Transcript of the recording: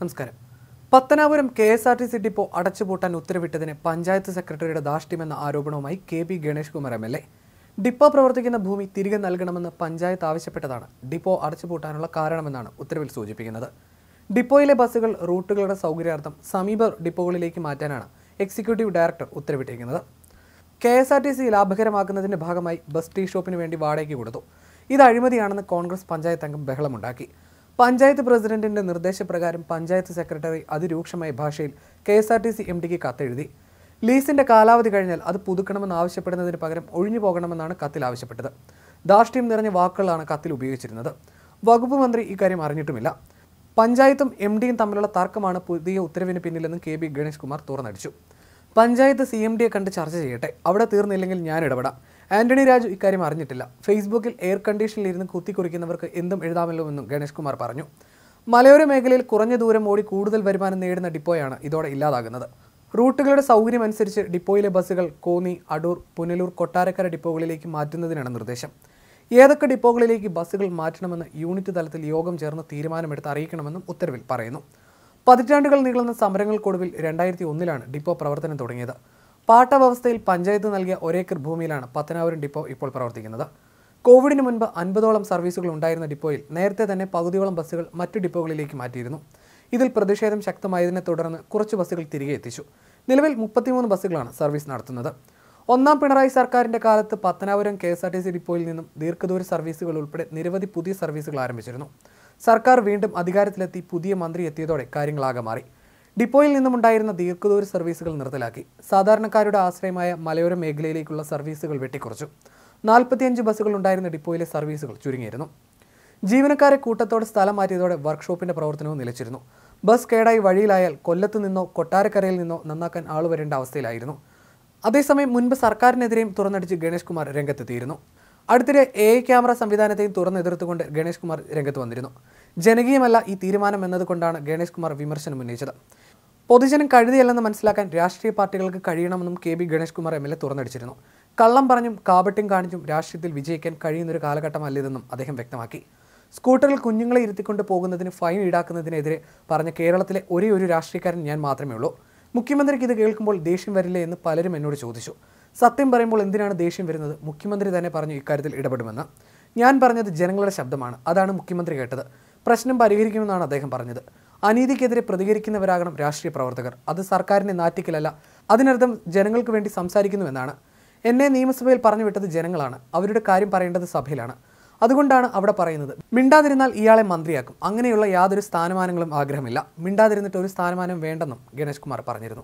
നമസ്കാരം Pathanapuram K S R T C depot അടച്ചുപൂട്ടാൻ ഉത്തരവിട്ടതിന് പഞ്ചായത്ത് സെക്രട്ടറിയുടെ ദാഷ്ട്യമെന്ന ആരോപണവുമായി K P Ganesh Kumar M L A depot പ്രവർത്തിക്കുന്ന ഭൂമി തിരികെ നൽകണമെന്ന് പഞ്ചായത്ത് ആവശ്യപ്പെട്ടതാണ് ഡിപ്പോ അടച്ചുപൂട്ടാനുള്ള കാരണമെന്നാണ് ഉത്തരവിൽ സൂചിപ്പിക്കുന്നത് ഡിപ്പോയിലെ ബസ്സുകൾ റൂട്ടുകളുടെ സൗകര്യാർത്ഥം സമീപ ഡിപ്പോകളിലേക്ക് മാറ്റാനാണ് എക്സിക്യൂട്ടീവ് ഡയറക്ടർ ഉത്തരവിട്ടിരിക്കുന്നത് K S R T C ലാഭകരമാക്കുന്നതിൻ്റെ ഭാഗമായി ബസ് ടീ ഷോപ്പിന് വേണ്ടി വാടകയ്ക്ക് കൊടുത്തു ഇത് അഴിമതിയാണെന്ന് കോൺഗ്രസ് പഞ്ചായത്ത് അംഗം ബഹളമുണ്ടാക്കി പഞ്ചായത്ത് പ്രസിഡന്റിന്റെ നിർദ്ദേശപ്രകാരം പഞ്ചായത്ത് സെക്രട്ടറി അതിരൂക്ഷമായ ഭാഷയിൽ K S R T C M ഡിക്ക് കത്തെഴുതി ലീസിന്റെ കാലാവധി കഴിഞ്ഞാൽ അത് പുതുക്കണമെന്ന് ആവശ്യപ്പെടുന്നതിന് പകരം ഒഴിഞ്ഞു പോകണമെന്നാണ് കത്തിൽ ആവശ്യപ്പെട്ടത് ധാർഷ്ട്യം നിറഞ്ഞ വാക്കുകളാണ് കത്തിൽ ഉപയോഗിച്ചിരുന്നത് വകുപ്പ് മന്ത്രി ഇക്കാര്യം അറിഞ്ഞിട്ടുമില്ല പഞ്ചായത്തും എം ഡിയും തമ്മിലുള്ള തർക്കമാണ് പുതിയ ഉത്തരവിന് പിന്നിലെന്നും കെ ബി ഗണേഷ് കുമാർ തുറന്നടിച്ചു പഞ്ചായത്ത് സി എം ഡിയെ കണ്ട് ചർച്ച ചെയ്യട്ടെ അവിടെ തീർന്നില്ലെങ്കിൽ ഞാൻ ഇടപെടാം ആന്റണി രാജു ഇക്കാര്യം അറിഞ്ഞിട്ടില്ല ഫേസ്ബുക്കിൽ എയർ കണ്ടീഷനിൽ ഇരുന്ന് കുത്തിക്കുറിക്കുന്നവർക്ക് എന്തും എഴുതാമല്ലോ എന്നും ഗണേഷ് കുമാർ പറഞ്ഞു മലയോര മേഖലയിൽ കുറഞ്ഞ ദൂരം ഓടി കൂടുതൽ വരുമാനം നേടുന്ന ഡിപ്പോയാണ് ഇതോടെ ഇല്ലാതാകുന്നത് റൂട്ടുകളുടെ സൗകര്യമനുസരിച്ച് ഡിപ്പോയിലെ ബസ്സുകൾ കോന്നി അടൂർ പുനലൂർ കൊട്ടാരക്കര ഡിപ്പോകളിലേക്ക് മാറ്റുന്നതിനാണ് നിർദ്ദേശം ഏതൊക്കെ ഡിപ്പോകളിലേക്ക് ബസ്സുകൾ മാറ്റണമെന്ന് യൂണിറ്റ് തലത്തിൽ യോഗം ചേർന്ന് തീരുമാനമെടുത്ത് അറിയിക്കണമെന്നും ഉത്തരവിൽ പറയുന്നു പതിറ്റാണ്ടുകൾ നീളുന്ന സമരങ്ങൾക്കൊടുവിൽ രണ്ടായിരത്തി ഒന്നിലാണ് ഡിപ്പോ പ്രവർത്തനം തുടങ്ങിയത് പാട്ടവ്യവസ്ഥയിൽ പഞ്ചായത്ത് നൽകിയ ഒരേക്കർ ഭൂമിയിലാണ് പത്തനാപുരം ഡിപ്പോ ഇപ്പോൾ പ്രവർത്തിക്കുന്നത് കോവിഡിന് മുൻപ് അൻപതോളം സർവീസുകൾ ഉണ്ടായിരുന്ന ഡിപ്പോയിൽ നേരത്തെ തന്നെ പകുതിയോളം ബസ്സുകൾ മറ്റു ഡിപ്പോകളിലേക്ക് മാറ്റിയിരുന്നു ഇതിൽ പ്രതിഷേധം ശക്തമായതിനെ തുടർന്ന് കുറച്ച് ബസ്സുകൾ തിരികെ എത്തിച്ചു നിലവിൽ മുപ്പത്തിമൂന്ന് ബസ്സുകളാണ് സർവീസ് നടത്തുന്നത് ഒന്നാം പിണറായി സർക്കാരിൻ്റെ കാലത്ത് Pathanapuram K S R T C ഡിപ്പോയിൽ നിന്നും ദീർഘദൂര സർവീസുകൾ ഉൾപ്പെടെ നിരവധി പുതിയ സർവീസുകൾ ആരംഭിച്ചിരുന്നു സർക്കാർ വീണ്ടും അധികാരത്തിലെത്തി പുതിയ മന്ത്രി എത്തിയതോടെ കാര്യങ്ങളാകെ മാറി ഡിപ്പോയിൽ നിന്നുമുണ്ടായിരുന്ന ദീർഘദൂര സർവീസുകൾ നിർത്തലാക്കി സാധാരണക്കാരുടെ ആശ്രയമായ മലയോര മേഖലയിലേക്കുള്ള സർവീസുകൾ വെട്ടിക്കുറച്ചു നാൽപ്പത്തിയഞ്ച് ബസ്സുകൾ ഉണ്ടായിരുന്ന ഡിപ്പോയിലെ സർവീസുകൾ ചുരുങ്ങിയിരുന്നു ജീവനക്കാരെ കൂട്ടത്തോടെ സ്ഥലം മാറ്റിയതോടെ വർക്ക്ഷോപ്പിന്റെ പ്രവർത്തനവും നിലച്ചിരുന്നു ബസ് കേടായി വഴിയിലായാൽ കൊല്ലത്തു നിന്നോ കൊട്ടാരക്കരയിൽ നിന്നോ നന്നാക്കാൻ ആൾ വരേണ്ട അവസ്ഥയിലായിരുന്നു അതേസമയം മുൻപ് സർക്കാരിനെതിരെയും തുറന്നടിച്ച് ഗണേഷ് കുമാർ രംഗത്തെത്തിയിരുന്നു അടുത്തിടെ എ ഐ ക്യാമറ സംവിധാനത്തെയും തുറന്നെതിർത്തുകൊണ്ട് ഗണേഷ് കുമാർ രംഗത്ത് വന്നിരുന്നു ജനകീയമല്ല ഈ തീരുമാനം എന്നതുകൊണ്ടാണ് ഗണേഷ് കുമാർ വിമർശനം ഉന്നയിച്ചത് പൊതുജനം കഴുതിയല്ലെന്ന് മനസ്സിലാക്കാൻ രാഷ്ട്രീയ പാർട്ടികൾക്ക് കഴിയണമെന്നും K B Ganesh Kumar M L A തുറന്നടിച്ചിരുന്നു കള്ളം പറഞ്ഞും കാപട്യം കാണിച്ചും രാഷ്ട്രീയത്തിൽ വിജയിക്കാൻ കഴിയുന്നൊരു കാലഘട്ടമല്ല അദ്ദേഹം വ്യക്തമാക്കി സ്കൂട്ടറിൽ കുഞ്ഞുങ്ങളെ ഇരുത്തിക്കൊണ്ട് പോകുന്നതിന് ഫൈൻ ഈടാക്കുന്നതിനെതിരെ പറഞ്ഞ കേരളത്തിലെ ഒരേ ഒരു രാഷ്ട്രീയക്കാരൻ ഞാൻ മാത്രമേ ഉള്ളൂ മുഖ്യമന്ത്രിക്ക് ഇത് കേൾക്കുമ്പോൾ ദേഷ്യം വരില്ലേ എന്ന് പലരും എന്നോട് ചോദിച്ചു സത്യം പറയുമ്പോൾ എന്തിനാണ് ദേഷ്യം വരുന്നത് മുഖ്യമന്ത്രി തന്നെ പറഞ്ഞു ഇക്കാര്യത്തിൽ ഇടപെടുമെന്ന് ഞാൻ പറഞ്ഞത് ജനങ്ങളുടെ ശബ്ദമാണ് അതാണ് മുഖ്യമന്ത്രി കേട്ടത് പ്രശ്നം പരിഹരിക്കുമെന്നാണ് അദ്ദേഹം പറഞ്ഞത് അനീതിക്കെതിരെ പ്രതികരിക്കുന്നവരാകണം രാഷ്ട്രീയ പ്രവർത്തകർ അത് സർക്കാരിനെ നാറ്റിക്കലല്ല അതിനർത്ഥം ജനങ്ങൾക്ക് വേണ്ടി സംസാരിക്കുന്നുവെന്നാണ് എന്നെ നിയമസഭയിൽ പറഞ്ഞു വിട്ടത് ജനങ്ങളാണ് അവരുടെ കാര്യം പറയേണ്ടത് സഭയിലാണ് അതുകൊണ്ടാണ് അവിടെ പറയുന്നത് മിണ്ടാതിരുന്നാൽ ഇയാളെ മന്ത്രിയാക്കും അങ്ങനെയുള്ള യാതൊരു സ്ഥാനമാനങ്ങളും ആഗ്രഹമില്ല മിണ്ടാതിരുന്നിട്ട് ഒരു സ്ഥാനമാനം വേണ്ടെന്നും ഗണേഷ് കുമാർ പറഞ്ഞിരുന്നു